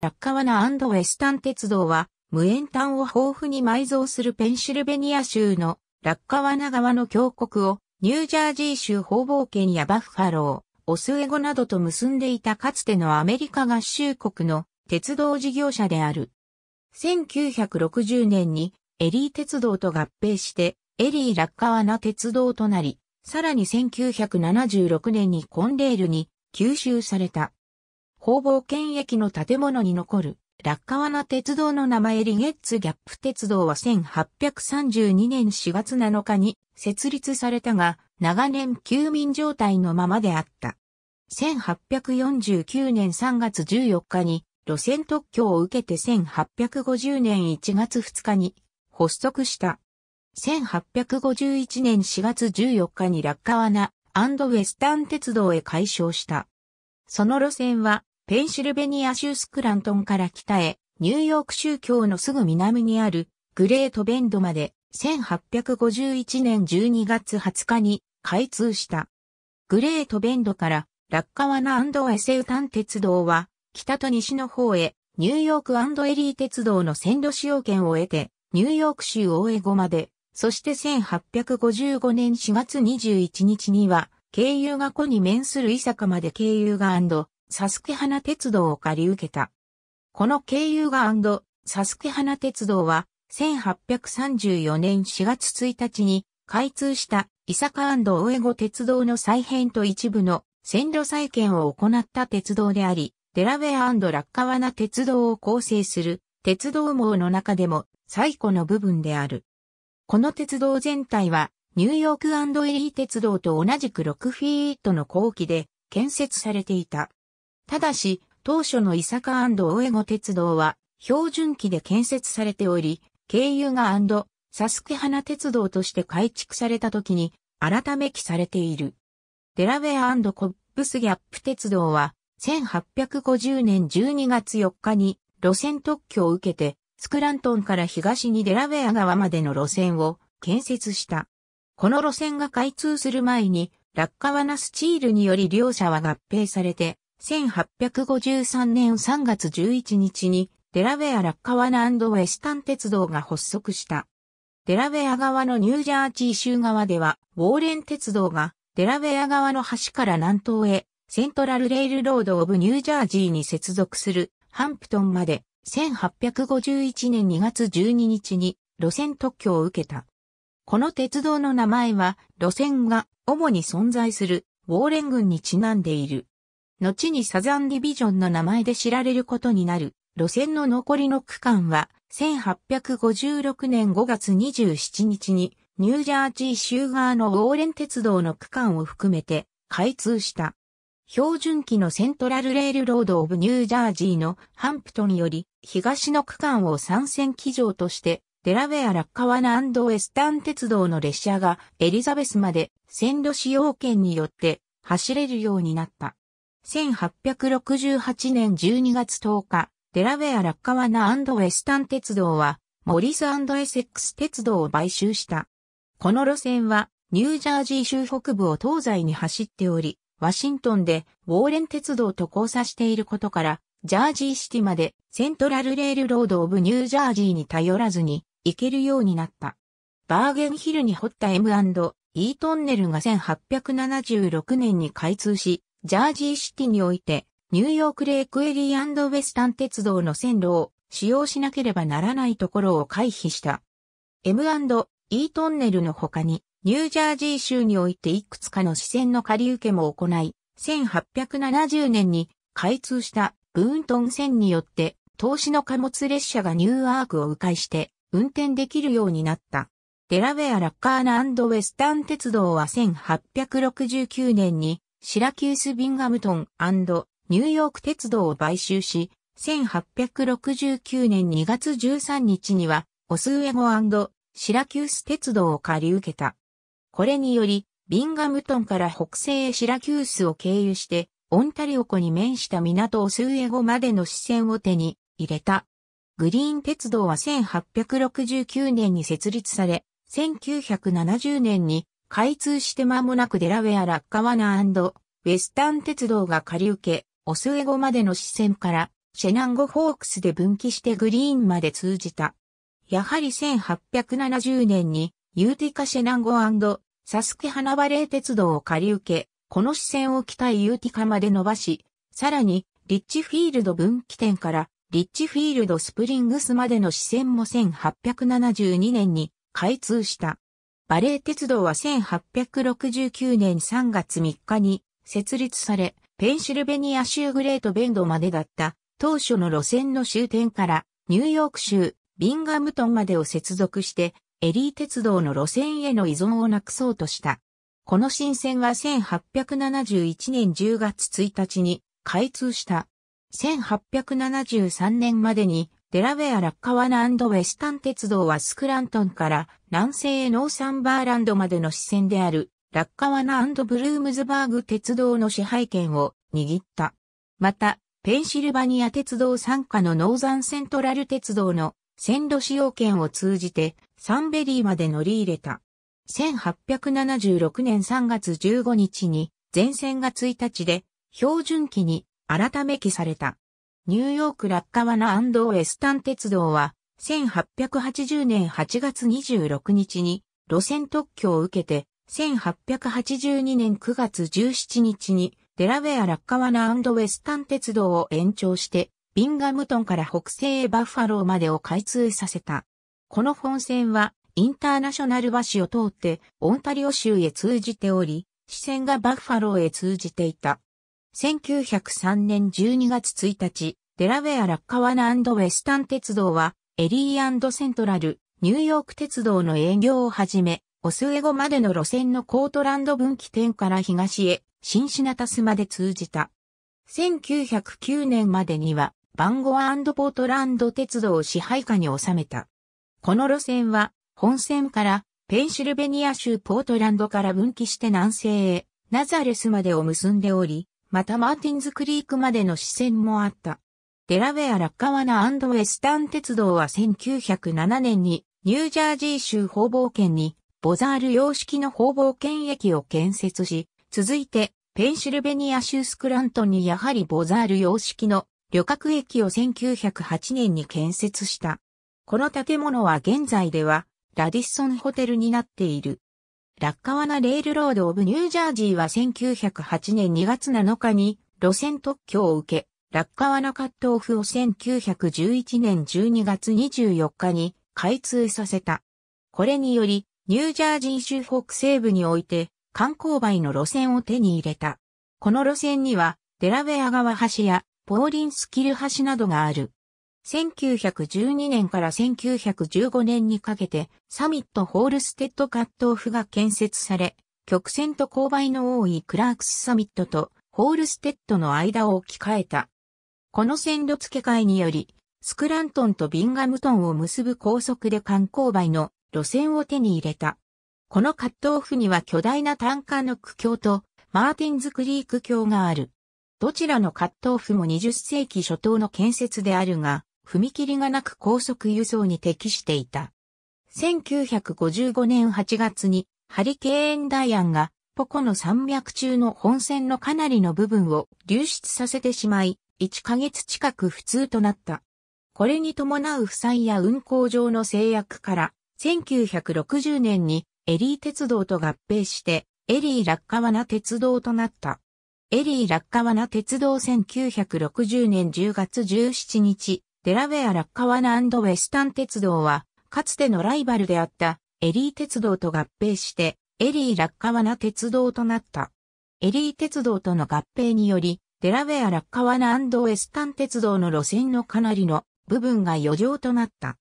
ラッカワナウェスタン鉄道は、無塩炭を豊富に埋蔵するペンシルベニア州のラッカワナ川の峡谷を、ニュージャージー州方々圏やバッファロー、オスエゴなどと結んでいたかつてのアメリカ合衆国の鉄道事業者である。1960年にエリー鉄道と合併して、エリーラッカワナ鉄道となり、さらに1976年にコンレールに吸収された。工房県駅の建物に残る、落下罠鉄道の名前リゲッツギャップ鉄道は1832年4月7日に設立されたが、長年休眠状態のままであった。1849年3月14日に路線特許を受けて1850年1月2日に発足した。1851年4月14日に落下罠ウェスタン鉄道へ改称した。その路線はペンシルベニア州スクラントンから北へ、ニューヨーク州境のすぐ南にあるグレートベンドまで1851年12月20日に開通した。グレートベンドからラッカワナエセウタン鉄道は北と西の方へニューヨークエリー鉄道の線路使用権を得てニューヨーク州大江後まで、そして1855年4月21日には経由が湖に面する伊坂まで経由がサスケハナ鉄道を借り受けた。この経由がサスケハナ鉄道は、1834年4月1日に開通した伊坂上後鉄道の再編と一部の線路再建を行った鉄道であり、デラウェアラッカワナ鉄道を構成する鉄道網の中でも最古の部分である。この鉄道全体はニューヨークエリー鉄道と同じく6フィートの後期で建設されていた。ただし、当初の伊坂大江戸鉄道は、標準機で建設されており、経由がサスケ花鉄道として改築された時に、改め記されている。デラウェアコップスギャップ鉄道は、1850年12月4日に路線特許を受けて、スクラントンから東にデラウェア川までの路線を建設した。この路線が開通する前に、落下ナスチールにより両者は合併されて、1853年3月11日にデラウェア・ラッカワナウェスタン鉄道が発足した。デラウェア側のニュージャージー州側では、ウォーレン鉄道がデラウェア側の橋から南東へ、セントラルレールロード・オブ・ニュージャージーに接続するハンプトンまで1851年2月12日に路線特許を受けた。この鉄道の名前は路線が主に存在するウォーレン軍にちなんでいる。後にサザンディビジョンの名前で知られることになる、路線の残りの区間は、1856年5月27日に、ニュージャージー州側のウォーレン鉄道の区間を含めて、開通した。標準機のセントラルレールロード・オブ・ニュージャージーのハンプトンより東の区間を参戦機場としてデラウェア・ラッカワナウェスタン鉄道の列車がエリザベスまで線路使用権によって走れるようになった。1868年12月10日、デラウェア・ラッカワナウェスタン鉄道は、モリスエセックス鉄道を買収した。この路線は、ニュージャージー州北部を東西に走っており、ワシントンでウォーレン鉄道と交差していることから、ジャージーシティまでセントラルレールロード・オブ・ニュージャージーに頼らずに行けるようになった。バーゲンヒルに掘った M&E トンネルが1876年に開通し、ジャージーシティにおいて、ニューヨークレイクエリーウェスタン鉄道の線路を使用しなければならないところを回避した。M&E トンネルの他に、ニュージャージー州においていくつかの支線の仮受けも行い、1870年に開通したブーントン線によって、投資の貨物列車がニューアークを迂回して運転できるようになった。デラウェア・ラッカーナウェスタン鉄道は1869年にシラキュース・ビンガムトンニューヨーク鉄道を買収し、1869年2月13日には、オスウェゴシラキュース鉄道を借り受けた。これにより、ビンガムトンから北西へシラキュースを経由して、オンタリオ湖に面した港オスウェゴまでの支線を手に入れた。グリーン鉄道は1869年に設立され、1970年に開通して間もなくデラウェア・ラッカワナウェスタン鉄道が借り受け、オスエゴまでの支線から、シェナンゴ・ホークスで分岐してグリーンまで通じた。やはり1870年に、ユーティカ・シェナンゴサスケ・花バレー鉄道を借り受け、この支線を北へユーティカまで伸ばし、さらに、リッチフィールド分岐点から、リッチフィールドスプリングスまでの支線も1872年に開通した。バレー鉄道は1869年3月3日に設立され、ペンシルベニア州グレートベンドまでだった当初の路線の終点からニューヨーク州ビンガムトンまでを接続してエリー鉄道の路線への依存をなくそうとした。この新線は1871年10月1日に開通した。1873年までにデラウェア・ラッカワナウェスタン鉄道はスクラントンから南西へノーサンバーランドまでの支線であるラッカワナブルームズバーグ鉄道の支配権を握った。また、ペンシルバニア鉄道傘下のノーザンセントラル鉄道の線路使用権を通じてサンベリーまで乗り入れた。1876年3月15日に全線が1日で標準期に改め期された。ニューヨークラッカワナウェスタン鉄道は、1880年8月26日に路線特許を受けて、1882年9月17日にデラウェア・ラッカワナウェスタン鉄道を延長して、ビンガムトンから北西へバッファローまでを開通させた。この本線は、インターナショナル橋を通って、オンタリオ州へ通じており、支線がバッファローへ通じていた。1903年12月1日、デラウェア・ラッカワナウェスタン鉄道は、エリーセントラル、ニューヨーク鉄道の営業をはじめ、オスエゴまでの路線のコートランド分岐点から東へ、シンシナタスまで通じた。1909年までには、バンゴポートランド鉄道を支配下に収めた。この路線は、本線からペンシルベニア州ポートランドから分岐して南西へ、ナザレスまでを結んでおり、またマーティンズクリークまでの支線もあった。デラウェア・ラッカワナウェスタン鉄道は1907年にニュージャージー州方々圏にボザール様式の方々圏駅を建設し、続いてペンシルベニア州スクラントンにやはりボザール様式の旅客駅を1908年に建設した。この建物は現在ではラディッソンホテルになっている。ラッカワナレールロード・オブ・ニュージャージーは1908年2月7日に路線特許を受け、ラッカワナカットオフを1911年12月24日に開通させた。これにより、ニュージャージー州北西部において観光バイの路線を手に入れた。この路線には、デラウェア川橋やポーリンスキル橋などがある。1912年から1915年にかけてサミットホールステッドカットオフが建設され、曲線と勾配の多いクラークスサミットとホールステッドの間を置き換えた。この線路付け替えにより、スクラントンとビンガムトンを結ぶ高速で観光 b の路線を手に入れた。このカットオフには巨大な単管の苦境とマーティンズクリーク橋がある。どちらのカットオフも20世紀初頭の建設であるが、踏切がなく高速輸送に適していた。1955年8月にハリケーンダイアンがポコの山脈中の本線のかなりの部分を流出させてしまい、1ヶ月近く不通となった。これに伴う負債や運行上の制約から、1960年にエリー鉄道と合併して、エリー落下罠鉄道となった。エリー落下罠鉄道1960年10月17日、デラウェア・ラッカワナウェスタン鉄道は、かつてのライバルであったエリー鉄道と合併して、エリー・ラッカワナ鉄道となった。エリー鉄道との合併により、デラウェア・ラッカワナウェスタン鉄道の路線のかなりの部分が余剰となった。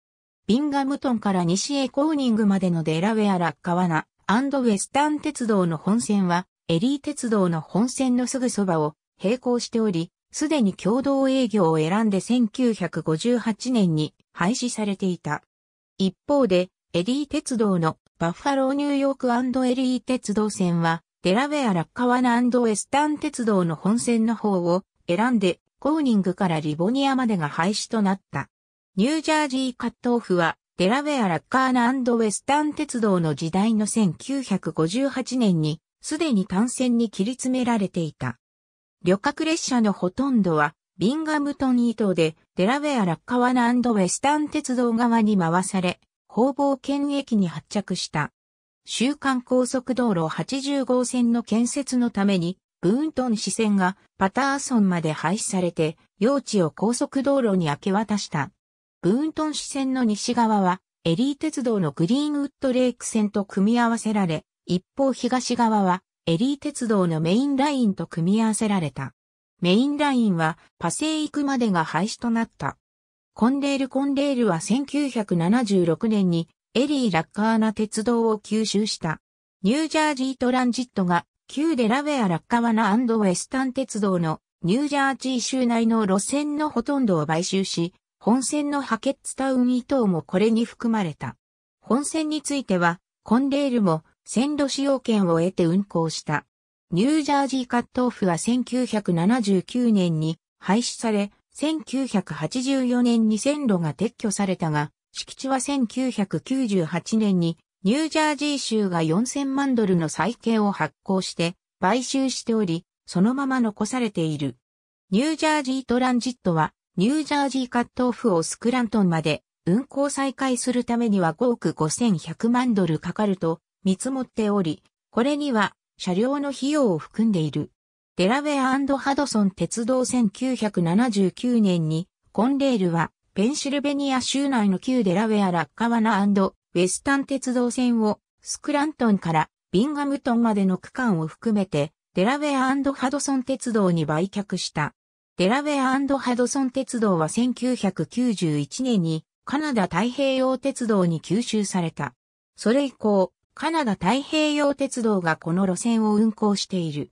ビンガムトンから西へコーニングまでのデラウェア・ラッカワナウェスタン鉄道の本線は、エリー鉄道の本線のすぐそばを並行しており、すでに共同営業を選んで1958年に廃止されていた。一方で、エリー鉄道のバッファローニューヨークエリー鉄道線は、デラウェア・ラッカワナウェスタン鉄道の本線の方を選んで、コーニングからリボニアまでが廃止となった。ニュージャージーカットオフは、デラウェア・ラッカーナウェスタン鉄道の時代の1958年に、すでに単線に切り詰められていた。旅客列車のほとんどは、ビンガムトン島で、デラウェア・ラッカワナウェスタン鉄道側に回され、方々県駅に発着した。週間高速道路80号線の建設のために、ブーントン支線がパターソンまで廃止されて、用地を高速道路に明け渡した。ブーントン支線の西側は、エリー鉄道のグリーンウッドレイク線と組み合わせられ、一方東側はエリー鉄道のメインラインと組み合わせられた。メインラインはパセイ行くまでが廃止となった。コンレールコンレールは1976年にエリー・ラッカーナ鉄道を吸収した。ニュージャージートランジットが旧デラウェア・ラッカワナウェスタン鉄道のニュージャージー州内の路線のほとんどを買収し、本線のハケッツタウン伊東もこれに含まれた。本線については、コンレールも線路使用権を得て運行した。ニュージャージーカットオフは1979年に廃止され、1984年に線路が撤去されたが、敷地は1998年にニュージャージー州が4000万ドルの再建を発行して買収しており、そのまま残されている。ニュージャージートランジットは、ニュージャージーカットオフをスクラントンまで運行再開するためには5億5100万ドルかかると見積もっており、これには車両の費用を含んでいる。デラウェアハドソン鉄道1979年に、コンレールは、ペンシルベニア州内の旧デラウェアラッカワナウェスタン鉄道線を、スクラントンからビンガムトンまでの区間を含めて、デラウェアハドソン鉄道に売却した。デラウェアハドソン鉄道は1991年にカナダ太平洋鉄道に吸収された。それ以降、カナダ太平洋鉄道がこの路線を運行している。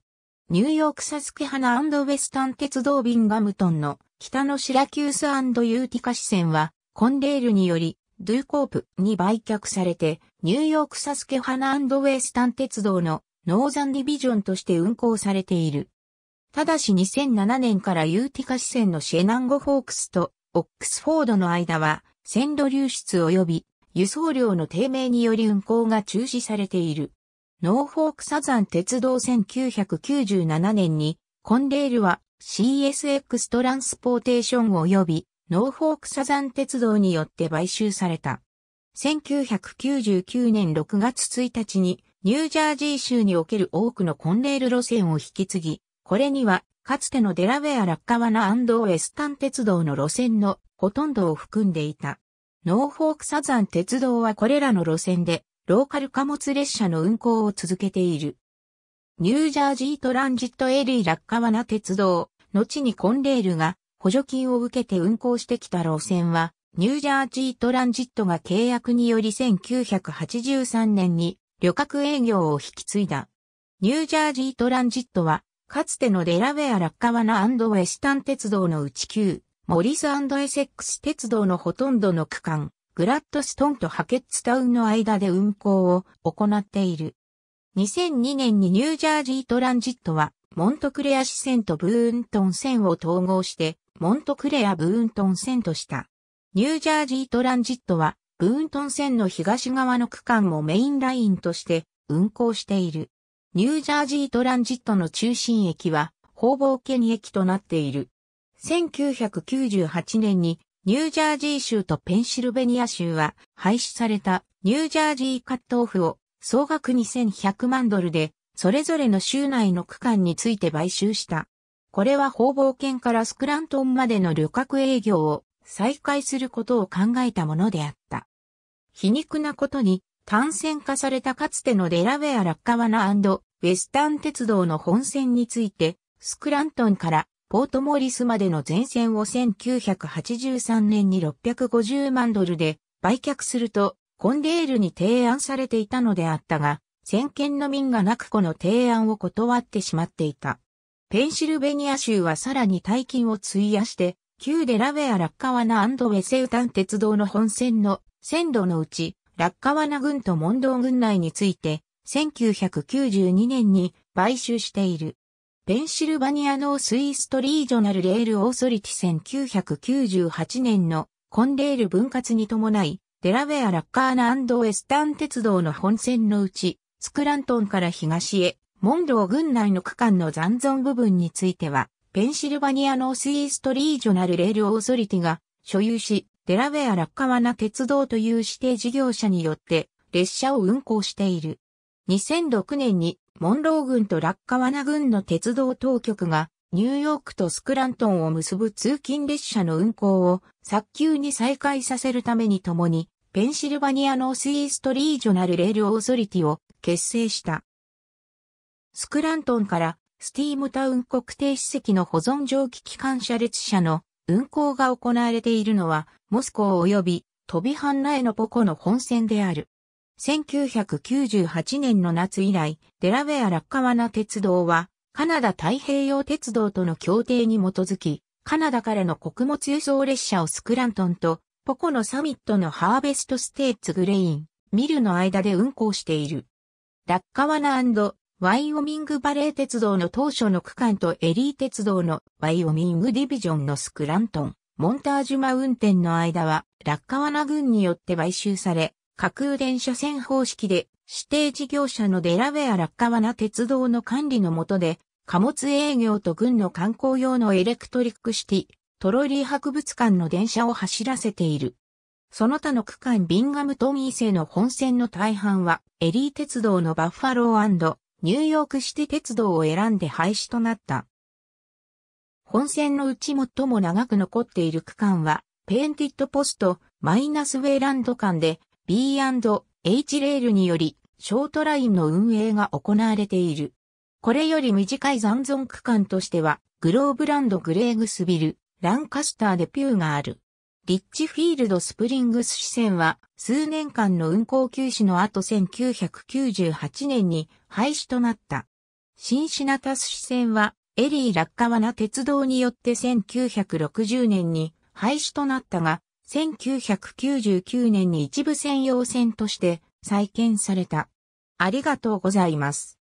ニューヨークサスケハナウェスタン鉄道ビンガムトンの北のシラキュースユーティカ支線はコンレールによりドゥーコープに売却されてニューヨークサスケハナウェスタン鉄道のノーザンディビジョンとして運行されている。ただし2007年からユーティカ支線のシェナンゴホークスとオックスフォードの間は線路流出及び輸送量の低迷により運行が中止されている。ノーフォークサザン鉄道1997年に、コンレールは CSX トランスポーテーション及びノーフォークサザン鉄道によって買収された。1999年6月1日にニュージャージー州における多くのコンレール路線を引き継ぎ、これにはかつてのデラウェア・ラッカワナウエスタン鉄道の路線のほとんどを含んでいた。ノーフォークサザン鉄道はこれらの路線で、ローカル貨物列車の運行を続けている。ニュージャージートランジットエリー落下罠鉄道、後にコンレールが補助金を受けて運行してきた路線は、ニュージャージートランジットが契約により1983年に旅客営業を引き継いだ。ニュージャージートランジットは、かつてのデラウェア落下罠ウェスタン鉄道のうち9モリスエセックス鉄道のほとんどの区間、グラッドストンとハケッツタウンの間で運行を行っている。2002年にニュージャージートランジットは、モントクレア支線とブーントン線を統合して、モントクレアブーントン線とした。ニュージャージートランジットは、ブーントン線の東側の区間もメインラインとして運行している。ニュージャージートランジットの中心駅は、方々県駅となっている。1998年にニュージャージー州とペンシルベニア州は廃止されたニュージャージーカットオフを総額2100万ドルでそれぞれの州内の区間について買収した。これは方々圏からスクラントンまでの旅客営業を再開することを考えたものであった。皮肉なことに単線化されたかつてのデラウェア・ラッカワナウェスタン鉄道の本線についてスクラントンからポートモリスまでの全線を1983年に650万ドルで売却するとコンデールに提案されていたのであったが、先見の民がなくこの提案を断ってしまっていた。ペンシルベニア州はさらに大金を費やして、旧デラウェア・ラッカワナウェセウタン鉄道の本線の線路のうち、ラッカワナ軍とモンドー軍内について、1992年に買収している。ペンシルバニアノースイーストリージョナルレールオーソリティ1998年のコンレール分割に伴い、デラウェア・ラッカーナウェスタン鉄道の本線のうち、スクラントンから東へ、モンドー郡内の区間の残存部分については、ペンシルバニアノースイーストリージョナルレールオーソリティが所有し、デラウェア・ラッカーナ鉄道という指定事業者によって列車を運行している。2006年にモンロー軍とラッカワナ軍の鉄道当局が、ニューヨークとスクラントンを結ぶ通勤列車の運行を早急に再開させるためにともに、ペンシルバニアのスイーストリージョナルレールオーソリティを結成した。スクラントンからスティームタウン国定史跡の保存蒸気機関車列車の運行が行われているのはモスコー及びトビハンナへのポコの本線である。1998年の夏以来、デラウェア・ラッカワナ鉄道は、カナダ太平洋鉄道との協定に基づき、カナダからの穀物輸送列車をスクラントンと、ポコのサミットのハーベストステーツグレイン、ミルの間で運行している。ラッカワナワイオミングバレー鉄道の当初の区間とエリー鉄道のワイオミングディビジョンのスクラントン、モンタージュマウンテンの間は、ラッカワナ軍によって買収され、架空電車線方式で指定事業者のデラウェア落下罠鉄道の管理のもとで、貨物営業と軍の観光用のエレクトリックシティ、トロリー博物館の電車を走らせている。その他の区間ビンガムトミー製の本線の大半は、エリー鉄道のバッファローニューヨークシティ鉄道を選んで廃止となった。本線のうち最も長く残っている区間は、ペインティッドポスト、マイナスウェイランド間で、B&H レールにより、ショートラインの運営が行われている。これより短い残存区間としては、グローブランドグレーグスビル、ランカスターでピューがある。リッチフィールドスプリングス支線は、数年間の運行休止の後1998年に廃止となった。シンシナタス支線は、エリー・ラッカワナ鉄道によって1960年に廃止となったが、1999年に一部専用線として再建された。ありがとうございます。